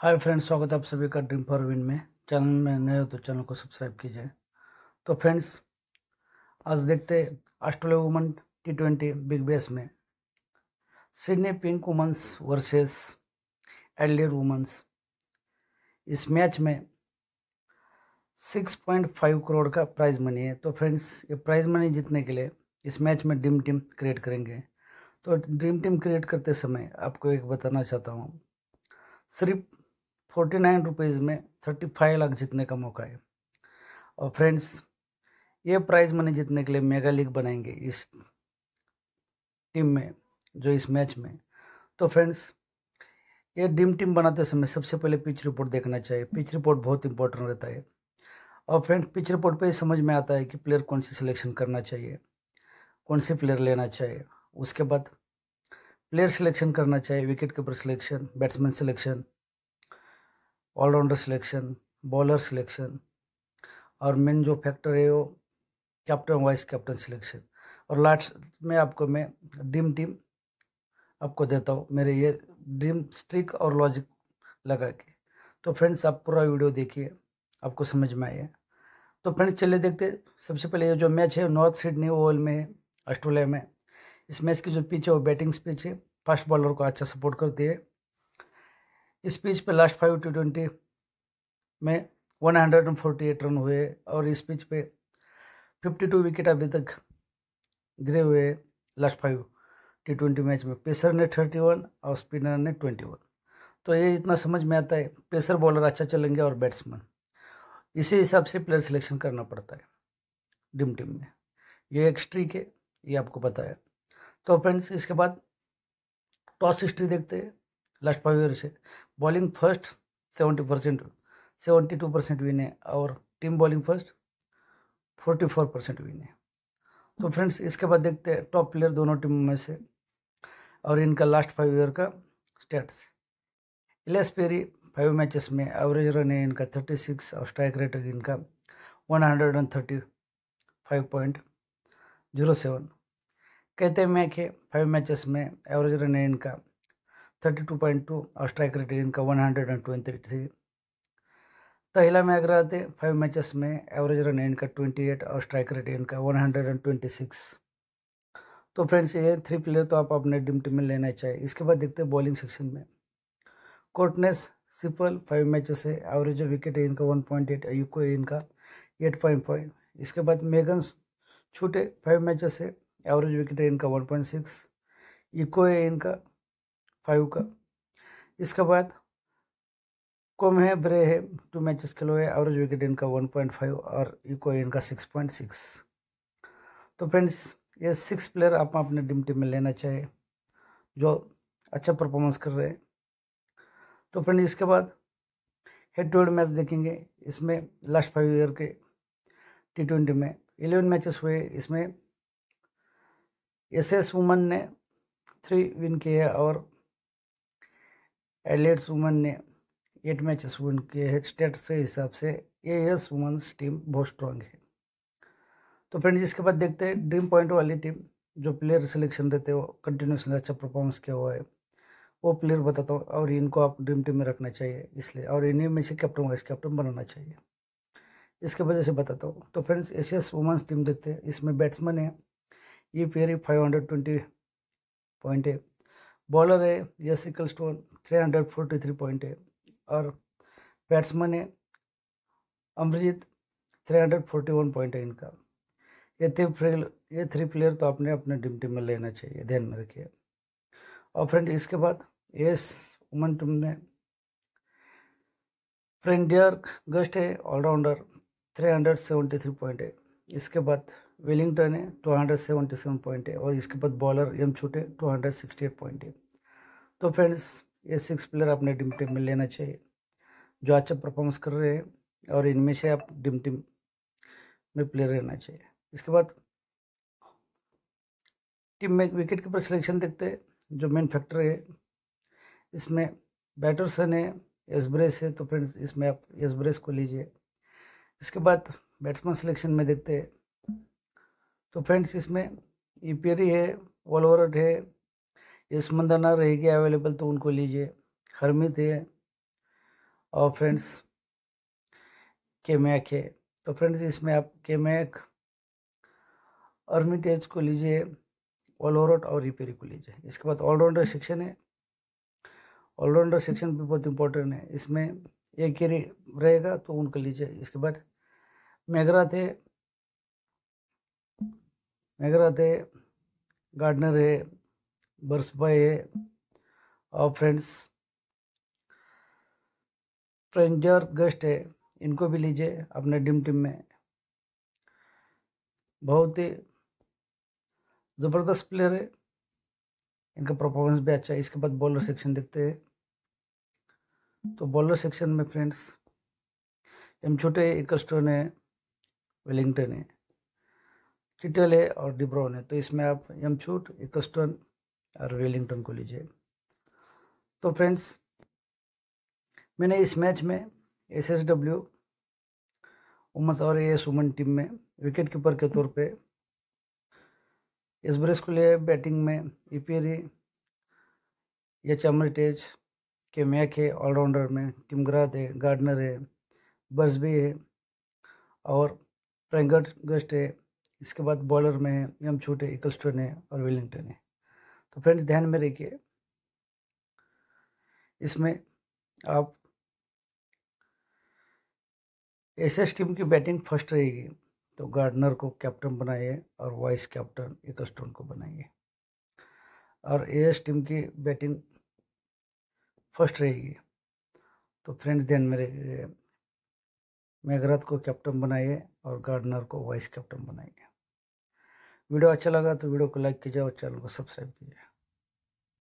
hi friends स्वागत है आप सभी का ड्रीम फॉर विन में चैनल में नए हो तो चैनल को सब्सक्राइब कीजिए तो फ्रेंड्स आज देखते Australia women T twenty Big Bash में Sydney pink women's versus Adelaide women's इस मैच में सिक्स पॉइंट फाइव करोड़ का प्राइज मनी है तो फ्रेंड्स ये प्राइज मनी जीतने के लिए इस मैच में ड्रीम टीम क्रिएट करेंगे तो ड्रीम टीम क्रिएट करते समय आपको एक बताना चाहता हूँ सिर्फ फोर्टी नाइन रुपीज़ में थर्टी फाइव लाख जीतने का मौका है और फ्रेंड्स ये प्राइज़ मनी जीतने के लिए मेगा लीग बनाएंगे इस टीम में जो इस मैच में तो फ्रेंड्स ये डीम टीम बनाते समय सबसे पहले पिच रिपोर्ट देखना चाहिए पिच रिपोर्ट बहुत इंपॉर्टेंट रहता है और फ्रेंड्स पिच रिपोर्ट पे समझ में आता है कि प्लेयर कौन सी सिलेक्शन करना चाहिए कौन से प्लेयर लेना चाहिए उसके बाद प्लेयर सिलेक्शन करना चाहिए wicket keeper selection batsman selection allrounder selection bowler selection और मेन जो फैक्टर है वो कैप्टन वाइस कैप्टन सिलेक्शन और लास्ट में आपको मैं ड्रीम टीम आपको देता हूँ मेरे ये ड्रीम स्ट्रिक और लॉजिक लगा के तो फ्रेंड्स आप पूरा वीडियो देखिए आपको समझ में आए तो फ्रेंड्स चलिए देखते सबसे पहले ये जो मैच है नॉर्थ सिडनी ओवल में ऑस्ट्रेलिया में इस मैच की जो पिच है वो बैटिंग्स पिच है फास्ट बॉलर को अच्छा सपोर्ट करती है इस पिच पे लास्ट फाइव टी ट्वेंटी में one hundred and forty eight run हुए और इस पिच पे फिफ्टी टू विकेट अभी तक गिरे हुए last five T twenty match में पेसर ने थर्टी वन और स्पिनर ने ट्वेंटी वन तो ये इतना समझ में आता है पेसर बॉलर अच्छा चलेंगे और बैट्समैन इसी हिसाब से प्लेयर सिलेक्शन करना पड़ता है डिम टीम में ये एक स्ट्रीक है ये आपको पता है तो फ्रेंड्स इसके बाद टॉस हिस्ट्री देखते हैं लास्ट फाइव ईयर से bowling first seventy percent seventy two percent win है और team bowling first forty four percent win है तो फ्रेंड्स इसके बाद देखते हैं टॉप प्लेयर दोनों टीमों में से और इनका लास्ट फाइव ईयर का stats Ellyse Perry five matches में एवरेज रन है इनका थर्टी सिक्स और स्ट्राइक रेट है इनका one hundred and thirty five point zero seven कहते मैच है फाइव मैचेस में एवरेज रन है इनका थर्टी टू पॉइंट टू और स्ट्राइक रेट इनका one hundred and twenty three Tahlia में आगरा थे फाइव मैचेस में एवरेज रन इनका ट्वेंटी एट और स्ट्राइक रेट इनका one hundred and twenty six तो फ्रेंड्स ये थ्री प्लेयर तो आप अपने डिम टीम में लेना चाहिए इसके बाद देखते हैं बॉलिंग सेक्शन में कोर्टनेस सिपल फाइव मैचेस है एवरेज विकेट है इनका वन पॉइंट एट यूको है इनका एट पॉइंट फाइव इसके बाद मेगन्स छूटे फाइव मैचेस है एवरेज विकेट है इनका वन पॉइंट सिक्स यूको है इनका फाइव का इसके बाद कम है ब्रे है टू मैचेस खेलो है एवरेज विकेट इनका वन पॉइंट फाइव और इको इनका सिक्स पॉइंट सिक्स तो फ्रेंड्स ये सिक्स प्लेयर आप अपने टीम टीम में लेना चाहिए जो अच्छा परफॉर्मेंस कर रहे हैं तो फ्रेंड इसके बाद हेड टू हेड मैच देखेंगे इसमें लास्ट फाइव ईयर के टी ट्वेंटी में एलेवन मैचेस हुए इसमें एस एस वुमन ने थ्री विन किए और एलियट्स वुमेन ने एट मैचेस विन किए हैं स्टेट के हिसाब से ये यस वुमेंस टीम बहुत स्ट्रांग है तो फ्रेंड्स इसके बाद देखते हैं ड्रीम पॉइंट वाली टीम जो प्लेयर सिलेक्शन रहते हो वो कंटिन्यूसली अच्छा परफॉर्मेंस किया हुआ है वो प्लेयर बताता हूँ और इनको आप ड्रीम टीम में रखना चाहिए इसलिए और इन्हीं में से कैप्टन वाइस कैप्टन बनाना चाहिए इसके वजह से बताता हूँ तो फ्रेंड्स एशियस वुमेंस टीम देखते हैं इसमें बैट्समैन है ये फेयर फाइव हंड्रेड ट्वेंटी पॉइंट है बॉलर है S Ecclestone three hundred forty three point है और बैट्समैन है अमरजीत three hundred forty one point है इनका ये थ्री ये थ्री प्लेयर तो आपने अपने टीम टीम में लेना चाहिए ध्यान में रखिए और फ्रेंड इसके बाद ये वुमन टीम में फ्रेंड डियर गस्ट है allrounder three hundred seventy three point है इसके बाद वेलिंगटन है two hundred seventy seven point है और इसके बाद bowler M Schutt two hundred sixty eight point है तो फ्रेंड्स ये सिक्स प्लेयर अपने डिम टीम में लेना चाहिए जो अच्छा परफॉर्मेंस कर रहे हैं और इनमें से आप डिम टीम में प्लेयर रहना चाहिए इसके बाद टीम में विकेट कीपर सिलेक्शन देखते हैं जो मेन फैक्टर है इसमें बैटर्सन है एसब्रेस है तो फ्रेंड्स इसमें आप एसब्रेस को लीजिए इसके बाद बैट्समैन सिलेक्शन में देखते हैं तो फ्रेंड्स इसमें ईपेरी है वॉलवरट है यशमंदना रहेगी अवेलेबल तो उनको लीजिए हरमित है और फ्रेंड्स के मैक है तो फ्रेंड्स इसमें आप के मैक अर्मिटेज को लीजिए ऑलराउट और रिपेरी को लीजिए इसके बाद ऑलराउंडर सेक्शन है ऑलराउंडर सेक्शन भी बहुत इंपॉर्टेंट है इसमें एक ही रहेगा तो उनको लीजिए इसके बाद मेघरा थे मेघरा थे गार्डनर है बर्स बाय है और फ्रेंड्स फ्रेंजर गेस्ट है इनको भी लीजिए अपने डिम टीम में बहुत ही ज़बरदस्त प्लेयर है इनका परफॉर्मेंस भी अच्छा है इसके बाद बॉलर सेक्शन देखते हैं तो बॉलर सेक्शन में फ्रेंड्स छोटे છોટે એકસ્ટોને वेलिंगटन है चिटल है और डिब्रोन है तो इसमें आप एम छूट एकस्टन और वेलिंगटन को लीजिए तो फ्रेंड्स मैंने इस मैच में एस एस डब्ल्यू उमस और ए एस उमन टीम में विकेट कीपर के तौर पे एसब्रेस को लिए बैटिंग में पी एच टेज के मैक है ऑलराउंडर में टिमग्राथ है गार्डनर है बर्सबी है और फ्रेंगट गस्ट है इसके बाद बॉलर में है यम छूट है इकलस्टन है और विलिंगटन है तो फ्रेंड्स ध्यान में रखिए इसमें आप एस एस टीम की बैटिंग फर्स्ट रहेगी तो गार्डनर को कैप्टन बनाइए और वाइस कैप्टन इकलस्टन को बनाइए और ए एस टीम की बैटिंग फर्स्ट रहेगी तो फ्रेंड्स देन मेरे मेघरथ को कैप्टन बनाइए और गार्डनर को वाइस कैप्टन बनाइए वीडियो अच्छा लगा तो वीडियो को लाइक कीजिए और चैनल को सब्सक्राइब कीजिए